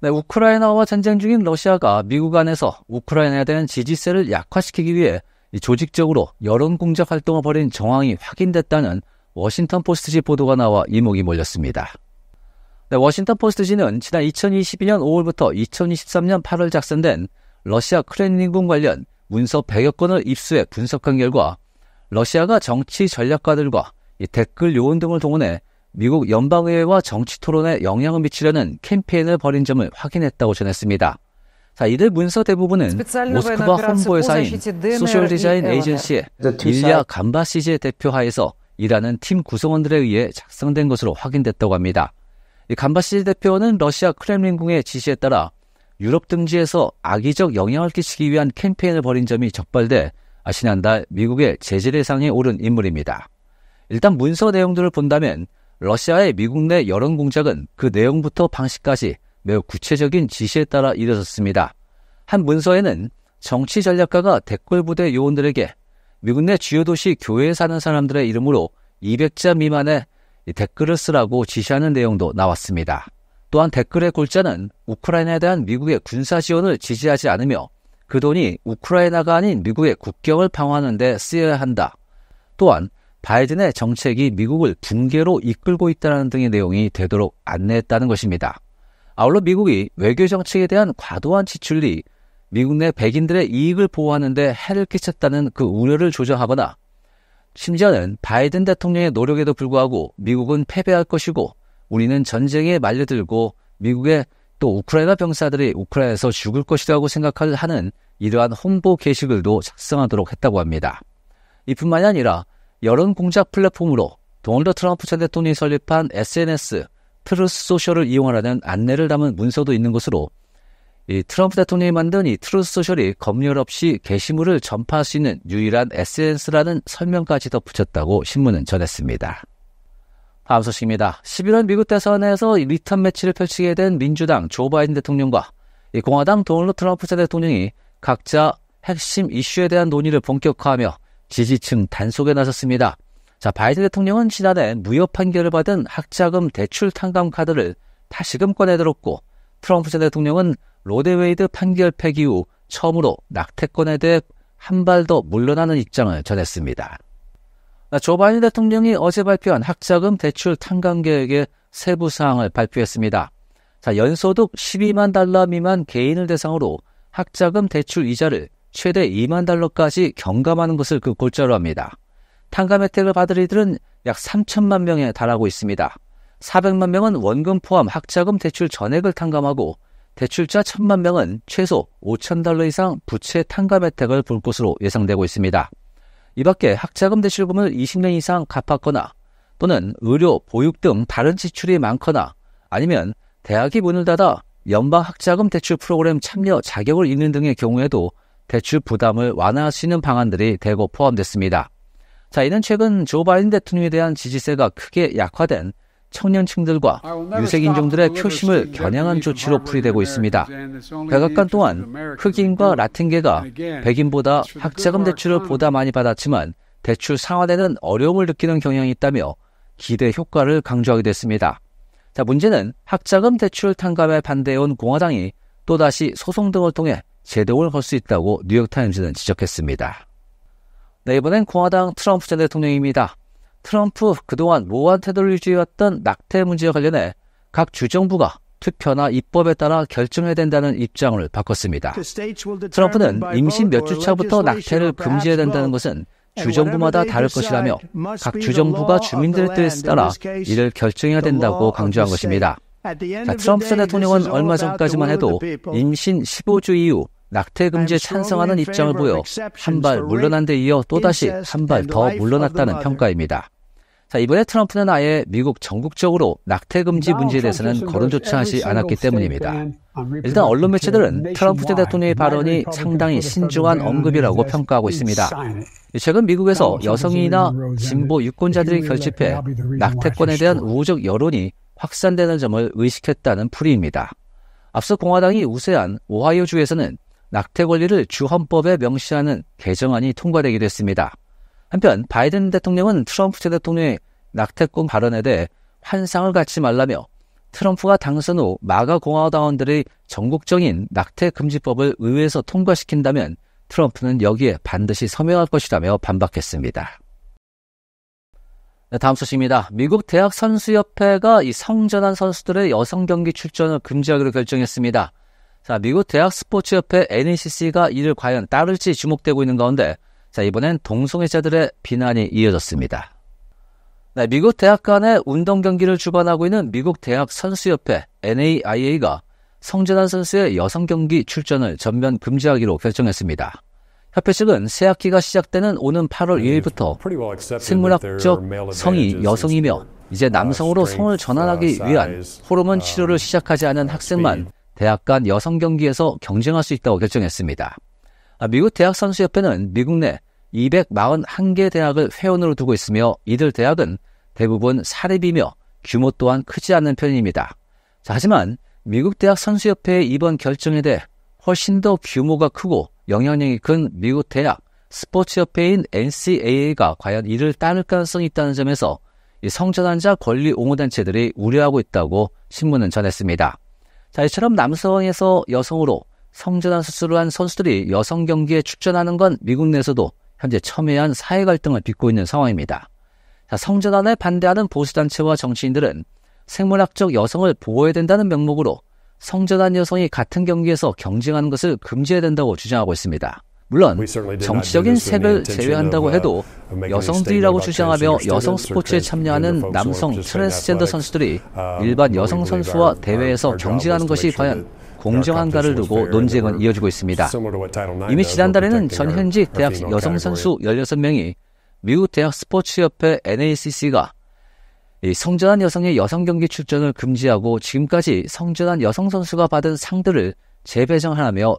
네, 우크라이나와 전쟁 중인 러시아가 미국 안에서 우크라이나에 대한 지지세를 약화시키기 위해 조직적으로 여론 공작 활동을 벌인 정황이 확인됐다는 워싱턴 포스트지 보도가 나와 이목이 몰렸습니다. 네, 워싱턴 포스트지는 지난 2022년 5월부터 2023년 8월 작성된 러시아 크렌린군 관련 문서 100여 건을 입수해 분석한 결과 러시아가 정치 전략가들과 댓글 요원 등을 동원해 미국 연방의회와 정치 토론에 영향을 미치려는 캠페인을 벌인 점을 확인했다고 전했습니다. 자, 이들 문서 대부분은 모스크바 홍보회사인 소셜 디자인 에이전시의 일리아 감바시제 대표 하에서 일하는 팀 구성원들에 의해 작성된 것으로 확인됐다고 합니다. 간바시 대표는 러시아 크렘린궁의 지시에 따라 유럽 등지에서 악의적 영향을 끼치기 위한 캠페인을 벌인 점이 적발돼 지난달 미국의 제재 대상에 오른 인물입니다. 일단 문서 내용들을 본다면 러시아의 미국 내 여론 공작은 그 내용부터 방식까지 매우 구체적인 지시에 따라 이뤄졌습니다. 한 문서에는 정치 전략가가 댓글 부대 요원들에게 미국 내 주요 도시 교회에 사는 사람들의 이름으로 200자 미만의 댓글을 쓰라고 지시하는 내용도 나왔습니다. 또한 댓글의 골자는 우크라이나에 대한 미국의 군사 지원을 지지하지 않으며 그 돈이 우크라이나가 아닌 미국의 국경을 방어하는 데 쓰여야 한다. 또한 바이든의 정책이 미국을 붕괴로 이끌고 있다는 등의 내용이 되도록 안내했다는 것입니다. 아울러 미국이 외교 정책에 대한 과도한 지출이 미국 내 백인들의 이익을 보호하는데 해를 끼쳤다는 그 우려를 조정하거나 심지어는 바이든 대통령의 노력에도 불구하고 미국은 패배할 것이고 우리는 전쟁에 말려들고 미국의 또 우크라이나 병사들이 우크라이나에서 죽을 것이라고 생각하는 이러한 홍보 게시글도 작성하도록 했다고 합니다. 이뿐만이 아니라 여론 공작 플랫폼으로 도널드 트럼프 전 대통령이 설립한 SNS 트루스 소셜을 이용하라는 안내를 담은 문서도 있는 것으로 이 트럼프 대통령이 만든 이 트루스 소셜이 검열 없이 게시물을 전파할 수 있는 유일한 SNS라는 설명까지 덧붙였다고 신문은 전했습니다. 다음 소식입니다. 11월 미국 대선에서 리턴 매치를 펼치게 된 민주당 조 바이든 대통령과 공화당 도널드 트럼프 전 대통령이 각자 핵심 이슈에 대한 논의를 본격화하며 지지층 단속에 나섰습니다. 자, 바이든 대통령은 지난해 무역 판결을 받은 학자금 대출 탕감 카드를 다시금 꺼내들었고 트럼프 전 대통령은 로데웨이드 판결 폐기 후 처음으로 낙태권에 대해 한 발 더 물러나는 입장을 전했습니다. 조 바이든 대통령이 어제 발표한 학자금 대출 탕감 계획의 세부 사항을 발표했습니다. 자, 연소득 12만 달러 미만 개인을 대상으로 학자금 대출 이자를 최대 2만 달러까지 경감하는 것을 그 골자로 합니다. 탕감 혜택을 받을 이들은 약 3천만 명에 달하고 있습니다. 400만 명은 원금 포함 학자금 대출 전액을 탕감하고 대출자 1천만 명은 최소 5천 달러 이상 부채 탕감 혜택을 볼 것으로 예상되고 있습니다. 이 밖에 학자금 대출금을 20년 이상 갚았거나 또는 의료, 보육 등 다른 지출이 많거나 아니면 대학이 문을 닫아 연방 학자금 대출 프로그램 참여 자격을 잃는 등의 경우에도 대출 부담을 완화하시는 방안들이 대거 포함됐습니다. 자, 이는 최근 조 바이든 대통령에 대한 지지세가 크게 약화된 청년층들과 유색인종들의 표심을 겨냥한 조치로 풀이되고 있습니다. 백악관 또한 흑인과 라틴계가 백인보다 학자금 대출을 보다 많이 받았지만 대출 상환에는 어려움을 느끼는 경향이 있다며 기대 효과를 강조하게됐습니다 자, 문제는 학자금 대출 탕감에 반대해온 공화당이 또다시 소송 등을 통해 제동을 걸수 있다고 뉴욕타임즈는 지적했습니다. 네, 이번엔 공화당 트럼프 전 대통령입니다. 트럼프 그동안 모호한 태도를 유지해왔던 낙태 문제와 관련해 각 주정부가 투표나 입법에 따라 결정해야 된다는 입장을 바꿨습니다. 트럼프는 임신 몇주 차부터 낙태를 금지해야 된다는 것은 주정부마다 다를 것이라며 각 주정부가 주민들의 뜻에 따라 이를 결정해야 된다고 강조한 것입니다. 자, 트럼프 전 대통령은 얼마 전까지만 해도 임신 15주 이후 낙태 금지에 찬성하는 입장을 보여 한 발 물러난 데 이어 또다시 한 발 더 물러났다는 평가입니다. 자, 이번에 트럼프는 아예 미국 전국적으로 낙태 금지 문제에 대해서는 거론조차 하지 않았기 때문입니다. Um, 일단 언론 매체들은 트럼프 대통령의 발언이 상당히 신중한 언급이라고 평가하고 있습니다. 최근 미국에서 여성이나 진보 유권자들이 결집해 낙태권에 대한 우호적 여론이 확산되는 점을 의식했다는 풀이입니다. 앞서 공화당이 우세한 오하이오주에서는 낙태 권리를 주 헌법에 명시하는 개정안이 통과되기도 했습니다. 한편 바이든 대통령은 트럼프 전 대통령의 낙태권 발언에 대해 환상을 갖지 말라며 트럼프가 당선 후 마가 공화당원들의 전국적인 낙태 금지법을 의회에서 통과시킨다면 트럼프는 여기에 반드시 서명할 것이라며 반박했습니다. 네, 다음 소식입니다. 미국 대학 선수협회가 이 성전환 선수들의 여성 경기 출전을 금지하기로 결정했습니다. 자, 미국 대학 스포츠협회 NACC가 이를 과연 따를지 주목되고 있는 가운데 자, 이번엔 동성애자들의 비난이 이어졌습니다. 네, 미국 대학 간의 운동 경기를 주관하고 있는 미국 대학 선수협회 NAIA가 성재단 선수의 여성 경기 출전을 전면 금지하기로 결정했습니다. 협회 측은 새 학기가 시작되는 오는 8월 2일부터 생물학적 성이 여성이며 이제 남성으로 성을 전환하기 uh, 위한 호르몬 치료를 um, 시작하지 않은 학생만 대학 간 여성 경기에서 경쟁할 수 있다고 결정했습니다. 아, 미국 대학 선수협회는 미국 내 241개 대학을 회원으로 두고 있으며 이들 대학은 대부분 사립이며 규모 또한 크지 않은 편입니다. 자, 하지만 미국 대학 선수협회의 이번 결정에 대해 훨씬 더 규모가 크고 영향력이 큰 미국 대학 스포츠협회인 NCAA가 과연 이를 따를 가능성이 있다는 점에서 성전환자 권리 옹호단체들이 우려하고 있다고 신문은 전했습니다. 자, 이처럼 남성에서 여성으로 성전환 수술을 한 선수들이 여성 경기에 출전하는 건 미국 내에서도 현재 첨예한 사회 갈등을 빚고 있는 상황입니다. 자, 성전환에 반대하는 보수단체와 정치인들은 생물학적 여성을 보호해야 된다는 명목으로 성전환 여성이 같은 경기에서 경쟁하는 것을 금지해야 된다고 주장하고 있습니다. 물론 정치적인 색을 제외한다고 uh, 해도 여성들이라고 주장하며 여성 스포츠에 참여하는 남성 트랜스젠더 um, 선수들이 일반 여성 선수와 uh, 대회에서 경쟁하는 것이 과연 공정한가를 두고 논쟁은 이어지고 있습니다. 이미 지난달에는 전 현지 대학 여성 선수 16명이 미국 대학 스포츠협회 NACC가 성전한 여성의 여성 경기 출전을 금지하고 지금까지 성전한 여성 선수가 받은 상들을 재배정하며 라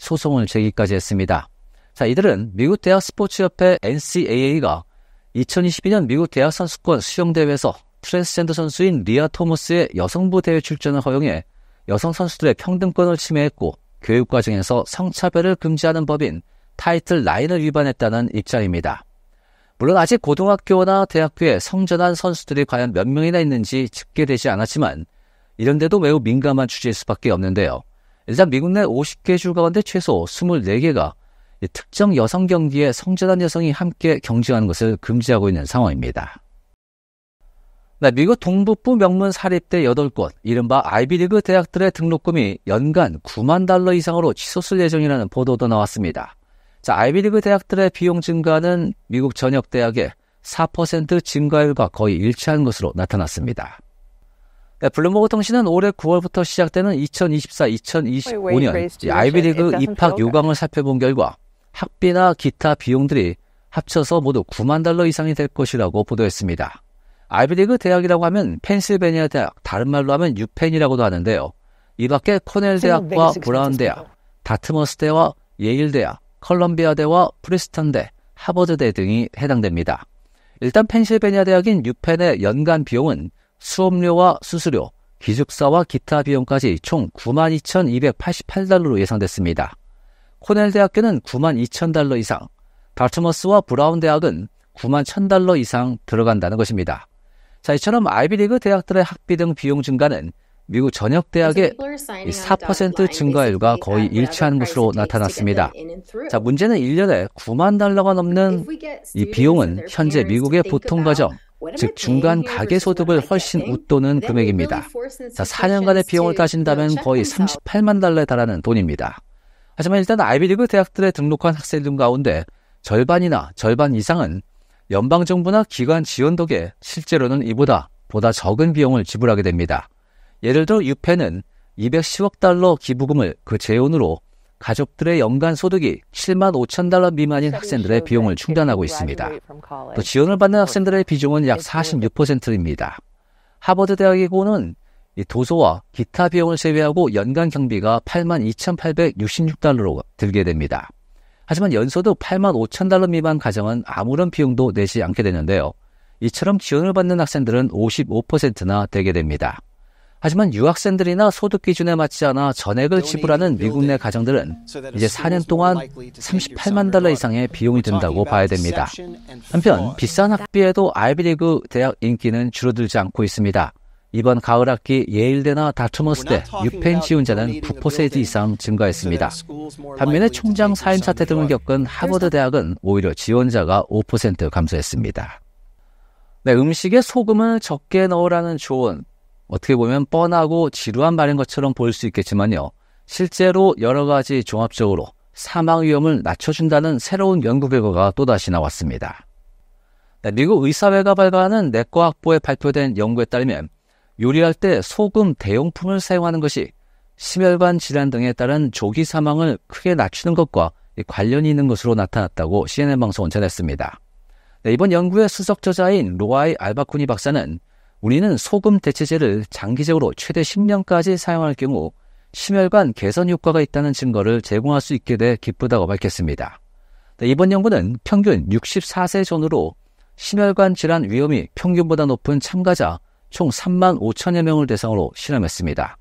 소송을 제기까지 했습니다. 자, 이들은 미국 대학 스포츠협회 NCAA가 2022년 미국 대학 선수권 수영대회에서 트랜스젠더 선수인 리아 토머스의 여성부 대회 출전을 허용해 여성 선수들의 평등권을 침해했고 교육 과정에서 성차별을 금지하는 법인 타이틀 라인을 위반했다는 입장입니다. 물론 아직 고등학교나 대학교에 성전한 선수들이 과연 몇 명이나 있는지 집계되지 않았지만 이런데도 매우 민감한 주제일 수밖에 없는데요. 일단 미국 내 50개 주 가운데 최소 24개가 특정 여성 경기에 성전환 여성이 함께 경쟁하는 것을 금지하고 있는 상황입니다. 네, 미국 동북부 명문 사립대 8곳, 이른바 아이비리그 대학들의 등록금이 연간 9만 달러 이상으로 치솟을 예정이라는 보도도 나왔습니다. 자, 아이비리그 대학들의 비용 증가는 미국 전역 대학의 4% 증가율과 거의 일치한 것으로 나타났습니다. 그러니까 블룸버그 통신은 올해 9월부터 시작되는 2024-2025년 아이비리그 입학 요강을 살펴본 결과 학비나 기타 비용들이 합쳐서 모두 9만 달러 이상이 될 것이라고 보도했습니다. 아이비리그 대학이라고 하면 펜실베니아 대학, 다른 말로 하면 유펜이라고도 하는데요. 이 밖에 코넬 대학과 브라운 대학, 다트머스 대와 예일 대학, 컬럼비아 대와 프리스턴 대, 하버드 대 등이 해당됩니다. 일단 펜실베니아 대학인 유펜의 연간 비용은 수업료와 수수료, 기숙사와 기타 비용까지 총 92,288달러로 예상됐습니다. 코넬 대학교는 92,000달러 이상, 다트머스와 브라운 대학은 91,000달러 이상 들어간다는 것입니다. 자, 이처럼 아이비리그 대학들의 학비 등 비용 증가는 미국 전역 대학의 4% 증가율과 거의 일치하는 것으로 나타났습니다. 자, 문제는 1년에 9만 달러가 넘는 이 비용은 현재 미국의 보통 가정 즉 중간 가계소득을 훨씬 웃도는 금액입니다. 자, 4년간의 비용을 따신다면 거의 38만 달러에 달하는 돈입니다. 하지만 일단 아이비리그 대학들에 등록한 학생들 가운데 절반이나 절반 이상은 연방정부나 기관 지원 덕에 실제로는 이보다 보다 적은 비용을 지불하게 됩니다. 예를 들어 유페는 210억 달러 기부금을 그 재원으로 가족들의 연간 소득이 7만 5천 달러 미만인 학생들의 비용을 충당하고 있습니다. 또 지원을 받는 학생들의 비중은 약 46%입니다. 하버드 대학의 고는 도서와 기타 비용을 세외하고 연간 경비가 82,866달러로 들게 됩니다. 하지만 연소득 85,000달러 미만 가정은 아무런 비용도 내지 않게 되는데요. 이처럼 지원을 받는 학생들은 55%나 되게 됩니다. 하지만 유학생들이나 소득 기준에 맞지 않아 전액을 지불하는 미국 내 가정들은 이제 4년 동안 38만 달러 이상의 비용이 든다고 봐야 됩니다. 한편 비싼 학비에도 아이비리그 대학 인기는 줄어들지 않고 있습니다. 이번 가을 학기 예일대나 다트머스대, 유펜 지원자는 9% 이상 증가했습니다. 반면에 총장 사임 사태 등을 겪은 하버드 대학은 오히려 지원자가 5% 감소했습니다. 네, 음식에 소금을 적게 넣으라는 조언, 어떻게 보면 뻔하고 지루한 말인 것처럼 보일 수 있겠지만요. 실제로 여러 가지 종합적으로 사망 위험을 낮춰준다는 새로운 연구 결과가 또다시 나왔습니다. 네, 미국 의사회가 발간한 내과 학보에 발표된 연구에 따르면 요리할 때 소금 대용품을 사용하는 것이 심혈관 질환 등에 따른 조기 사망을 크게 낮추는 것과 관련이 있는 것으로 나타났다고 CNN 방송은 전했습니다. 네, 이번 연구의 수석 저자인 로아이 알바쿠니 박사는 우리는 소금 대체제를 장기적으로 최대 10년까지 사용할 경우 심혈관 개선 효과가 있다는 증거를 제공할 수 있게 돼 기쁘다고 밝혔습니다. 네, 이번 연구는 평균 64세 전후로 심혈관 질환 위험이 평균보다 높은 참가자 총 3만 5천여 명을 대상으로 실험했습니다.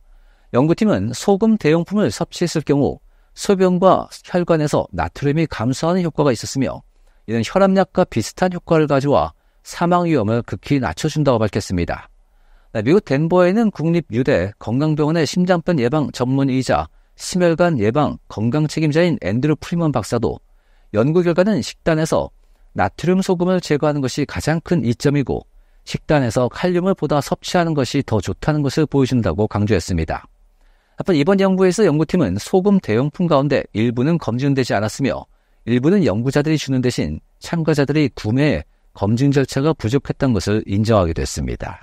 연구팀은 소금 대용품을 섭취했을 경우 소변과 혈관에서 나트륨이 감소하는 효과가 있었으며 이는 혈압약과 비슷한 효과를 가져와 사망 위험을 극히 낮춰준다고 밝혔습니다. 네, 미국 덴버에는 국립유대 건강병원의 심장병 예방 전문의이자 심혈관 예방 건강 책임자인 앤드루 프리먼 박사도 연구 결과는 식단에서 나트륨 소금을 제거하는 것이 가장 큰 이점이고 식단에서 칼륨을 보다 섭취하는 것이 더 좋다는 것을 보여준다고 강조했습니다. 하지만 이번 연구에서 연구팀은 소금 대용품 가운데 일부는 검증되지 않았으며 일부는 연구자들이 주는 대신 참가자들이 구매해 검증 절차가 부족했던 것을 인정하게 됐습니다.